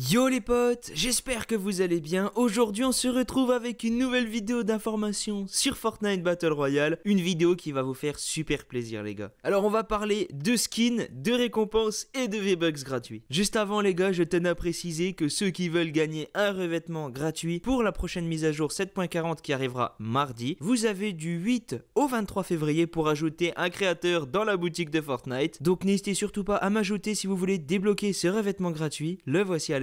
Yo les potes, j'espère que vous allez bien. Aujourd'hui, on se retrouve avec une nouvelle vidéo d'information sur Fortnite Battle Royale. Une vidéo qui va vous faire super plaisir, les gars. Alors, on va parler de skins, de récompenses et de V-Bucks gratuits. Juste avant, les gars, je tenais à préciser que ceux qui veulent gagner un revêtement gratuit pour la prochaine mise à jour 7.40 qui arrivera mardi, vous avez du 8 au 23 février pour ajouter un créateur dans la boutique de Fortnite. Donc, n'hésitez surtout pas à m'ajouter si vous voulez débloquer ce revêtement gratuit. Le voici à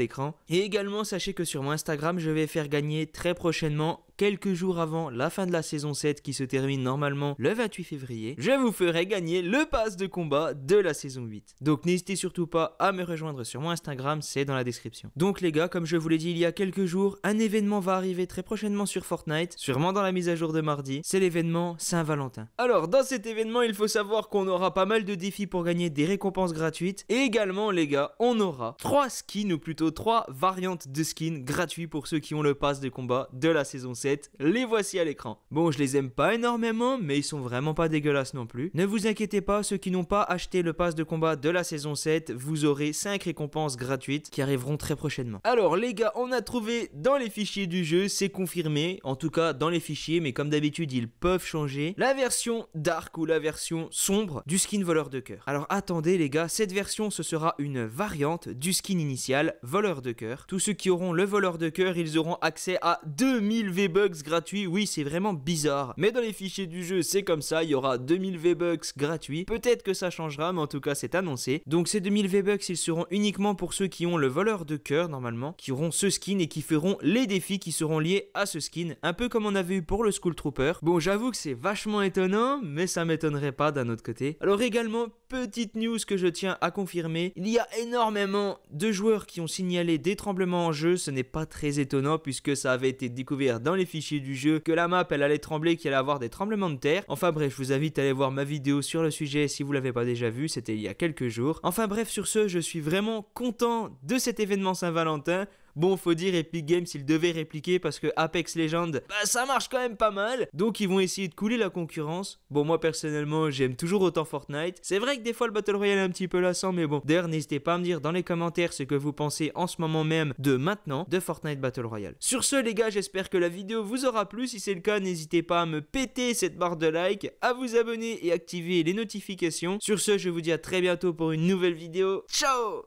et également, sachez que sur mon Instagram, je vais faire gagner très prochainement quelques jours avant la fin de la saison 7 qui se termine normalement le 28 février, je vous ferai gagner le pass de combat de la saison 8. Donc n'hésitez surtout pas à me rejoindre sur mon Instagram, c'est dans la description. Donc les gars, comme je vous l'ai dit il y a quelques jours, un événement va arriver très prochainement sur Fortnite, sûrement dans la mise à jour de mardi, c'est l'événement Saint-Valentin. Alors dans cet événement, il faut savoir qu'on aura pas mal de défis pour gagner des récompenses gratuites et également les gars, on aura 3 skins ou plutôt 3 variantes de skins gratuits pour ceux qui ont le pass de combat de la saison 7 les voici à l'écran. Bon, je les aime pas énormément, mais ils sont vraiment pas dégueulasses non plus. Ne vous inquiétez pas, ceux qui n'ont pas acheté le pass de combat de la saison 7, vous aurez 5 récompenses gratuites qui arriveront très prochainement. Alors les gars, on a trouvé dans les fichiers du jeu, c'est confirmé, en tout cas dans les fichiers, mais comme d'habitude, ils peuvent changer, la version dark ou la version sombre du skin voleur de cœur. Alors attendez les gars, cette version ce sera une variante du skin initial voleur de cœur. Tous ceux qui auront le voleur de cœur, ils auront accès à 2000 VB. V-Bucks oui, c'est vraiment bizarre. Mais dans les fichiers du jeu, c'est comme ça, il y aura 2000 V-Bucks gratuits. Peut-être que ça changera, mais en tout cas, c'est annoncé. Donc ces 2000 V-Bucks, ils seront uniquement pour ceux qui ont le voleur de cœur, normalement, qui auront ce skin et qui feront les défis qui seront liés à ce skin, un peu comme on avait eu pour le School Trooper. Bon, j'avoue que c'est vachement étonnant, mais ça m'étonnerait pas d'un autre côté. Alors également, petite news que je tiens à confirmer, il y a énormément de joueurs qui ont signalé des tremblements en jeu, ce n'est pas très étonnant puisque ça avait été découvert dans les fichier fichiers du jeu, que la map elle allait trembler, qu'il allait avoir des tremblements de terre. Enfin bref, je vous invite à aller voir ma vidéo sur le sujet si vous l'avez pas déjà vu, c'était il y a quelques jours. Enfin bref, sur ce, je suis vraiment content de cet événement Saint-Valentin. Bon, faut dire, Epic Games, ils devaient répliquer parce que Apex Legends, bah ça marche quand même pas mal. Donc ils vont essayer de couler la concurrence. Bon, moi personnellement, j'aime toujours autant Fortnite. C'est vrai que des fois le Battle Royale est un petit peu lassant, mais bon. D'ailleurs, n'hésitez pas à me dire dans les commentaires ce que vous pensez en ce moment même de maintenant de Fortnite Battle Royale. Sur ce, les gars, j'espère que la vidéo vous aura plu. Si c'est le cas, n'hésitez pas à me péter cette barre de like, à vous abonner et activer les notifications. Sur ce, je vous dis à très bientôt pour une nouvelle vidéo. Ciao